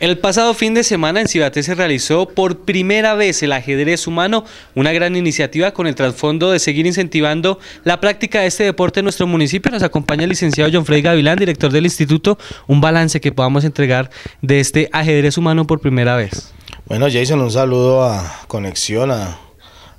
El pasado fin de semana en Cibaté se realizó por primera vez el ajedrez humano, una gran iniciativa con el trasfondo de seguir incentivando la práctica de este deporte en nuestro municipio. Nos acompaña el licenciado John Frey Gavilán, director del instituto, un balance que podamos entregar de este ajedrez humano por primera vez. Bueno, Jason, un saludo a Conexión, a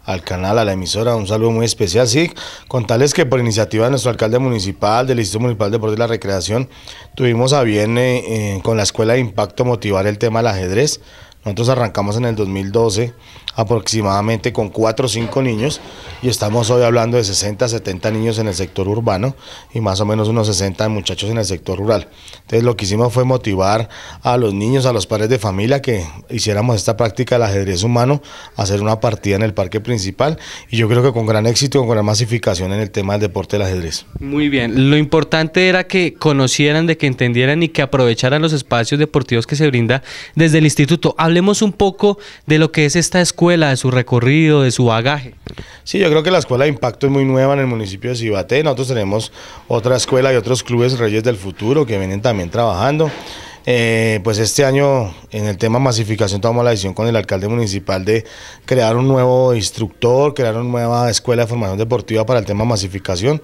al canal, a la emisora, un saludo muy especial. Sí, contarles que por iniciativa de nuestro alcalde municipal, del Instituto Municipal de Deportes y la Recreación, tuvimos a bien eh, eh, con la Escuela de Impacto motivar el tema del ajedrez. Nosotros arrancamos en el 2012 aproximadamente con 4 o 5 niños y estamos hoy hablando de 60, 70 niños en el sector urbano y más o menos unos 60 muchachos en el sector rural. Entonces lo que hicimos fue motivar a los niños, a los padres de familia que hiciéramos esta práctica del ajedrez humano, hacer una partida en el parque principal y yo creo que con gran éxito, con gran masificación en el tema del deporte del ajedrez. Muy bien, lo importante era que conocieran, de que entendieran y que aprovecharan los espacios deportivos que se brinda desde el instituto un poco de lo que es esta escuela, de su recorrido, de su bagaje. Sí, yo creo que la escuela de impacto es muy nueva en el municipio de Cibaté. Nosotros tenemos otra escuela y otros clubes Reyes del Futuro que vienen también trabajando. Eh, pues este año en el tema masificación tomamos la decisión con el alcalde municipal de crear un nuevo instructor, crear una nueva escuela de formación deportiva para el tema masificación.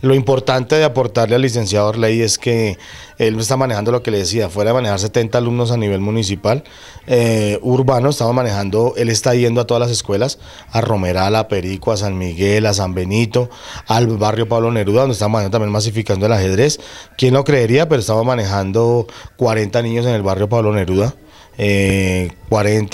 Lo importante de aportarle al licenciado ley es que él está manejando lo que le decía, fuera de manejar 70 alumnos a nivel municipal, eh, urbano, estamos manejando, él está yendo a todas las escuelas, a Romeral, a Perico, a San Miguel, a San Benito, al barrio Pablo Neruda, donde estamos manejando también masificando el ajedrez. ¿Quién lo creería? Pero estamos manejando 40 niños en el barrio Pablo Neruda. 40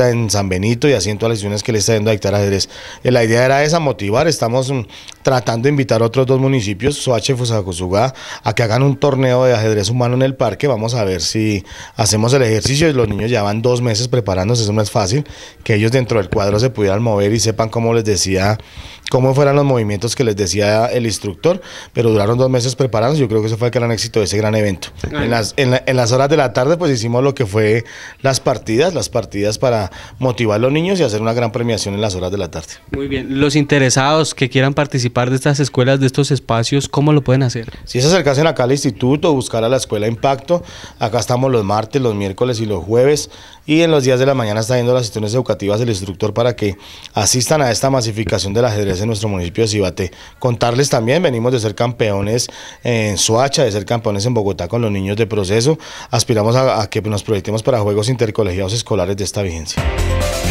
eh, en San Benito y así en las que le está dando a Dictar Ajedrez. Eh, la idea era esa, motivar. Estamos mm, tratando de invitar a otros dos municipios, Soacha y a que hagan un torneo de ajedrez humano en el parque. Vamos a ver si hacemos el ejercicio. y Los niños van dos meses preparándose, eso no es fácil. Que ellos dentro del cuadro se pudieran mover y sepan cómo les decía, cómo fueran los movimientos que les decía el instructor. Pero duraron dos meses preparándose. Yo creo que ese fue el gran éxito de ese gran evento. En las, en las horas de la tarde, pues hicimos lo que fue las partidas, las partidas para motivar a los niños y hacer una gran premiación en las horas de la tarde. Muy bien, los interesados que quieran participar de estas escuelas, de estos espacios, ¿cómo lo pueden hacer? Si se acercasen acá al instituto, buscar a la escuela Impacto, acá estamos los martes, los miércoles y los jueves y en los días de la mañana está yendo las instituciones educativas del instructor para que asistan a esta masificación del ajedrez en nuestro municipio de Cibate. Contarles también, venimos de ser campeones en Soacha, de ser campeones en Bogotá con los niños de proceso, aspiramos a, que nos proyectemos para juegos inter colegiados escolares de esta vigencia.